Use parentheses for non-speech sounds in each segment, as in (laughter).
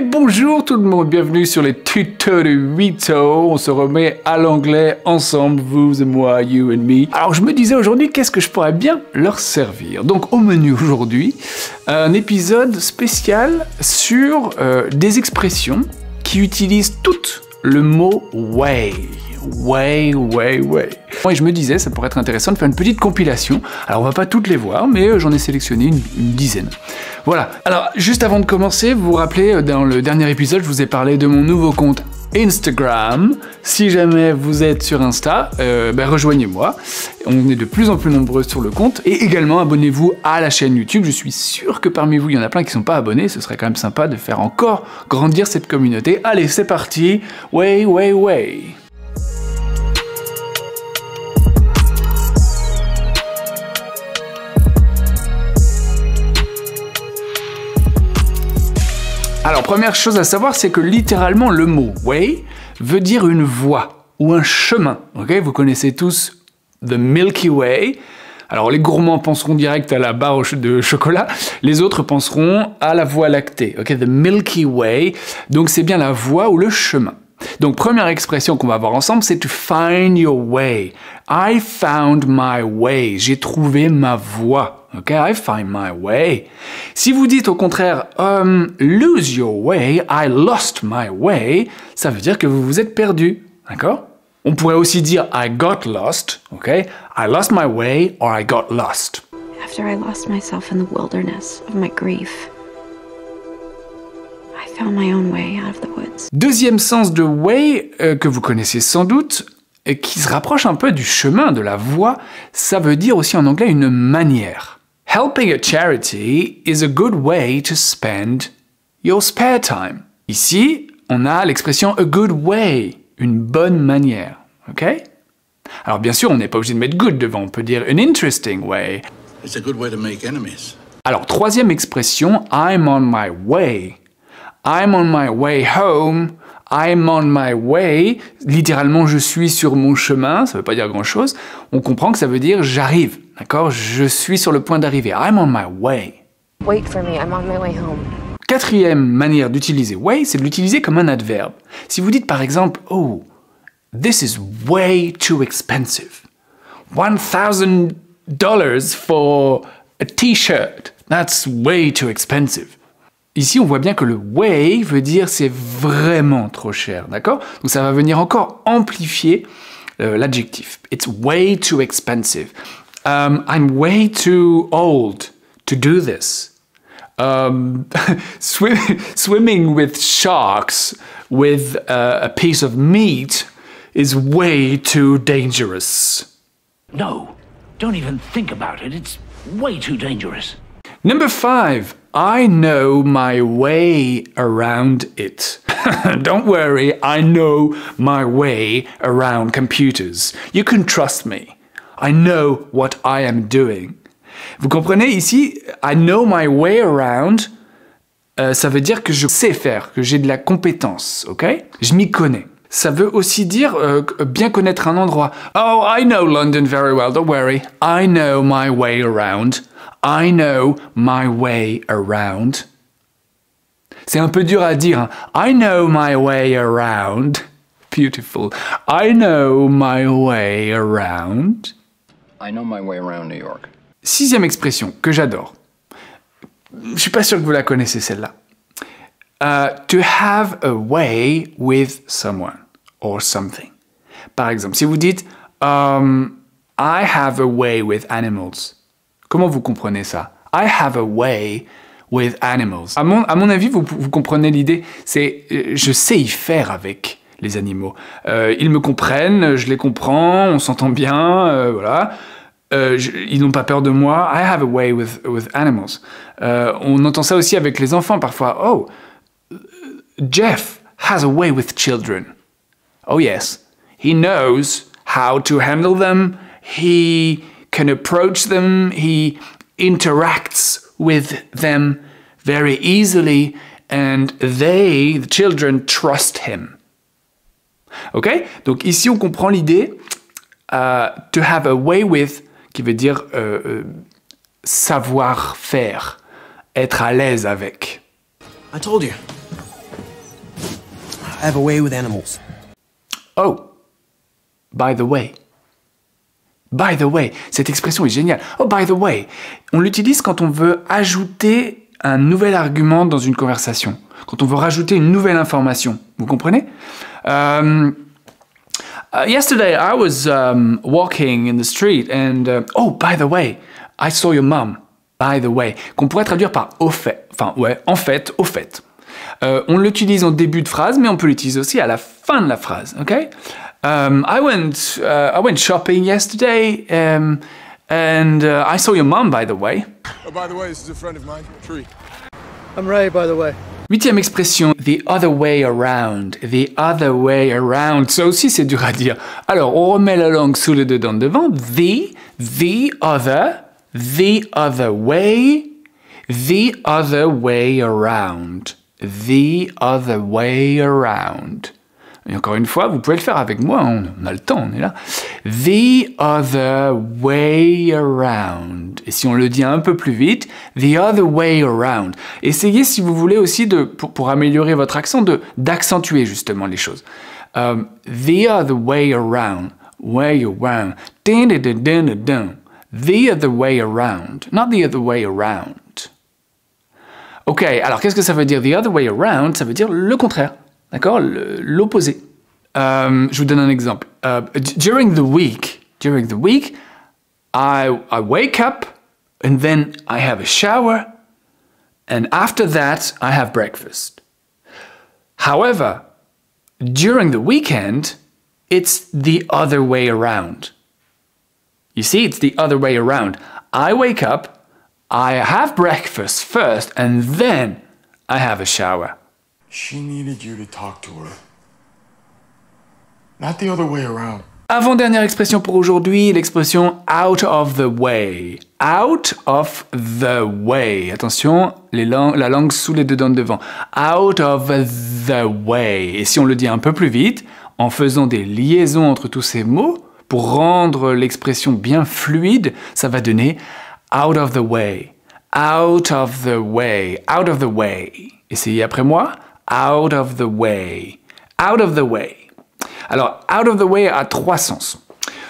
bonjour tout le monde, bienvenue sur les tutos de 8 On se remet à l'anglais ensemble, vous et moi, you and me. Alors je me disais aujourd'hui, qu'est-ce que je pourrais bien leur servir Donc au menu aujourd'hui, un épisode spécial sur euh, des expressions qui utilisent toutes le mot way. Way, way, way. Et je me disais, ça pourrait être intéressant de faire une petite compilation. Alors on va pas toutes les voir, mais euh, j'en ai sélectionné une, dizaine. Voilà. Alors juste avant de commencer, vous vous rappelez, euh, dans le dernier épisode, je vous ai parlé de mon nouveau compte Instagram. Si jamais vous êtes sur Insta, euh, ben, rejoignez-moi. On est de plus en plus nombreux sur le compte. Et également, abonnez-vous à la chaîne YouTube. Je suis sûr que parmi vous, il y en a plein qui ne sont pas abonnés. Ce serait quand même sympa de faire encore grandir cette communauté. Allez, c'est parti. Way, way, way. Alors première chose à savoir, c'est que littéralement le mot way veut dire une voie ou un chemin. Ok, vous connaissez tous the Milky Way. Alors les gourmands penseront direct à la barre de chocolat, les autres penseront à la voie lactée. Ok, the Milky Way. Donc c'est bien la voie ou le chemin. Donc, première expression qu'on va voir ensemble, c'est to find your way. I found my way. J'ai trouvé ma voie. OK, I find my way. Si vous dites au contraire um, lose your way, I lost my way, ça veut dire que vous vous êtes perdu. D'accord On pourrait aussi dire I got lost. OK, I lost my way or I got lost. After I lost myself in the wilderness of my grief. Deuxième sens de way, euh, que vous connaissez sans doute, et qui se rapproche un peu du chemin, de la voie, ça veut dire aussi en anglais une manière. Helping a charity is a good way to spend your spare time. Ici, on a l'expression a good way, une bonne manière. OK Alors bien sûr, on n'est pas obligé de mettre good devant, on peut dire an interesting way. It's a good way to make enemies. Alors, troisième expression, I'm on my way. I'm on my way home. I'm on my way. Littéralement, je suis sur mon chemin. Ça ne veut pas dire grand-chose. On comprend que ça veut dire j'arrive. D'accord Je suis sur le point d'arriver. I'm on my way. Wait for me. I'm on my way home. Quatrième manière d'utiliser way, c'est de l'utiliser comme un adverbe. Si vous dites par exemple, oh, this is way too expensive. $1,000 for a t-shirt. That's way too expensive. Ici, on voit bien que le way veut dire c'est vraiment trop cher, d'accord Donc ça va venir encore amplifier euh, l'adjectif. It's way too expensive. Um, I'm way too old to do this. Um, (laughs) swim, swimming with sharks with uh, a piece of meat is way too dangerous. No, don't even think about it. It's way too dangerous. Number five, I know my way around it. (laughs) Don't worry, I know my way around computers. You can trust me. I know what I am doing. Vous comprenez ici, I know my way around, euh, ça veut dire que je sais faire, que j'ai de la compétence, ok Je m'y connais. Ça veut aussi dire euh, euh, bien connaître un endroit. Oh, I know London very well, don't worry. I know my way around. I know my way around. C'est un peu dur à dire. Hein. I know my way around. Beautiful. I know my way around. I know my way around New York. Sixième expression que j'adore. Je suis pas sûr que vous la connaissez celle-là. Euh, to have a way with someone or something. Par exemple, si vous dites um, I have a way with animals. Comment vous comprenez ça I have a way with animals. À mon, avis, vous, comprenez l'idée, c'est euh, je sais y faire avec les animaux. Euh, ils me comprennent, je les comprends, on s'entend bien, euh, voilà. ils n'ont pas peur de moi. I have a way with, with animals. on entend ça aussi avec les enfants parfois. Oh, Jeff has a way with children. Oh yes, he knows how to handle them. He can approach them, he interacts with them very easily, and they, the children, trust him. Ok Donc ici, on comprend l'idée uh, to have a way with, qui veut dire euh, euh, savoir faire, être à l'aise avec. I told you. I have a way with animals. Oh, by the way. By the way, cette expression est géniale. Oh, by the way, on l'utilise quand on veut ajouter un nouvel argument dans une conversation, quand on veut rajouter une nouvelle information. Vous comprenez euh, uh, Yesterday, I was um, walking in the street and uh, oh, by the way, I saw your mom. By the way, qu'on pourrait traduire par au fait, enfin ouais, en fait, au fait. Euh, on l'utilise en début de phrase, mais on peut l'utiliser aussi à la fin de la phrase, ok Um, I went uh, I went shopping yesterday, um, and uh, I saw your mum, by the way. Oh, by the way, this is a friend of mine, Tree. I'm Ray, by the way. Huitième expression, the other way around, the other way around. Ça aussi, c'est dur à dire. Alors, on remet la langue sous le dedans devant. The, the other, the other way, the other way around, the other way around. et encore une fois, vous pouvez le faire avec moi, hein, on, a le temps, on est là. The other way around. Et si on le dit un peu plus vite, the other way around. Essayez, si vous voulez aussi, de, pour, améliorer votre accent, d'accentuer justement les choses. Euh, the other way around. Way around. The other way around. Not the other way around. Ok, alors qu'est-ce que ça veut dire the other way around Ça veut dire le contraire. D'accord L'opposé. Um, je vous donne un exemple. Uh, during the week, during the week, I, I wake up and then I have a shower and after that I have breakfast. However, during the weekend, it's the other way around. You see, it's the other way around. I wake up, I have breakfast first, and then I have a shower. She needed you to talk to her. Not the other way around. Avant-dernière expression pour aujourd'hui, l'expression out of the way. Out of the way. Attention, les la langue sous les deux dents devant. Out of the way. Et si on le dit un peu plus vite, en faisant des liaisons entre tous ces mots, pour rendre l'expression bien fluide, ça va donner out of the way. Out of the way. Out of the way. Essayez après moi. Out of the way. Out of the way. Alors, out of the way a trois sens.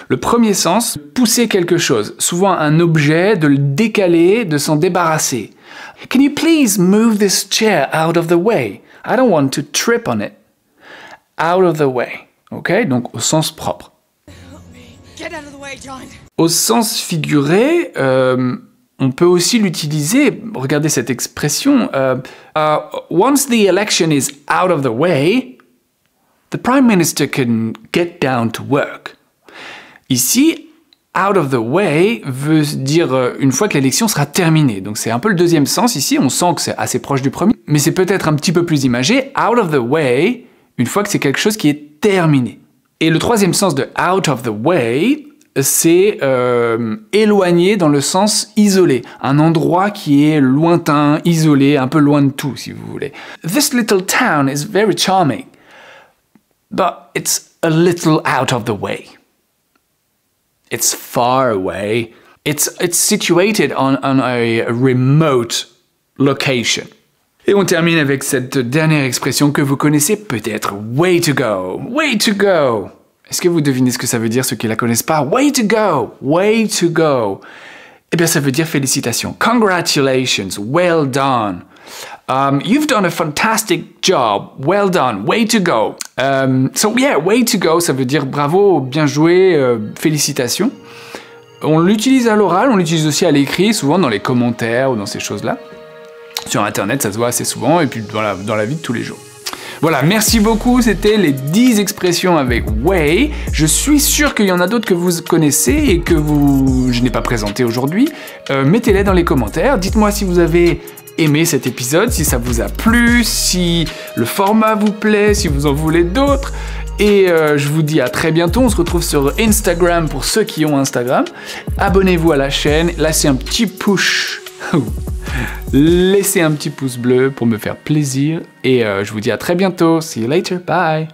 Le premier sens, pousser quelque chose, souvent un objet, de le décaler, de s'en débarrasser. Can you please move this chair out of the way? I don't want to trip on it. Out of the way. OK Donc au sens propre. Au sens figuré, euh, on peut aussi l'utiliser, regardez cette expression, euh, euh, once the election is out of the way, the prime minister can get down to work. Ici, out of the way veut dire euh, une fois que l'élection sera terminée. Donc c'est un peu le deuxième sens ici, on sent que c'est assez proche du premier, mais c'est peut-être un petit peu plus imagé, out of the way, une fois que c'est quelque chose qui est terminé. Et le troisième sens de out of the way, c'est euh, éloigné dans le sens isolé, un endroit qui est lointain, isolé, un peu loin de tout, si vous voulez. This little town is very charming, but it's a little out of the way. It's far away. It's, it's situated on, on a remote location. Et on termine avec cette dernière expression que vous connaissez peut-être, way to go, way to go. Est-ce que vous devinez ce que ça veut dire, ceux qui la connaissent pas Way to go Way to go Eh bien, ça veut dire félicitations. Congratulations Well done um, you've done a fantastic job. Well done. Way to go. Um, so yeah, way to go, ça veut dire bravo, bien joué, euh, félicitations. On l'utilise à l'oral, on l'utilise aussi à l'écrit, souvent dans les commentaires ou dans ces choses-là. Sur Internet, ça se voit assez souvent, et puis dans la vie de tous les jours. Voilà, merci beaucoup, c'était les 10 expressions avec way. Je suis sûr qu'il y en a d'autres que vous connaissez et que vous... je n'ai pas présenté aujourd'hui. Euh, mettez-les dans les commentaires, dites-moi si vous avez aimé cet épisode, si ça vous a plu, si le format vous plaît, si vous en voulez d'autres. Et euh, je vous dis à très bientôt. On se retrouve sur Instagram pour ceux qui ont Instagram. Abonnez-vous à la chaîne. Là, c'est un petit push (laughs) Laissez un petit pouce bleu pour me faire plaisir et euh, je vous dis à très bientôt. See you later. Bye.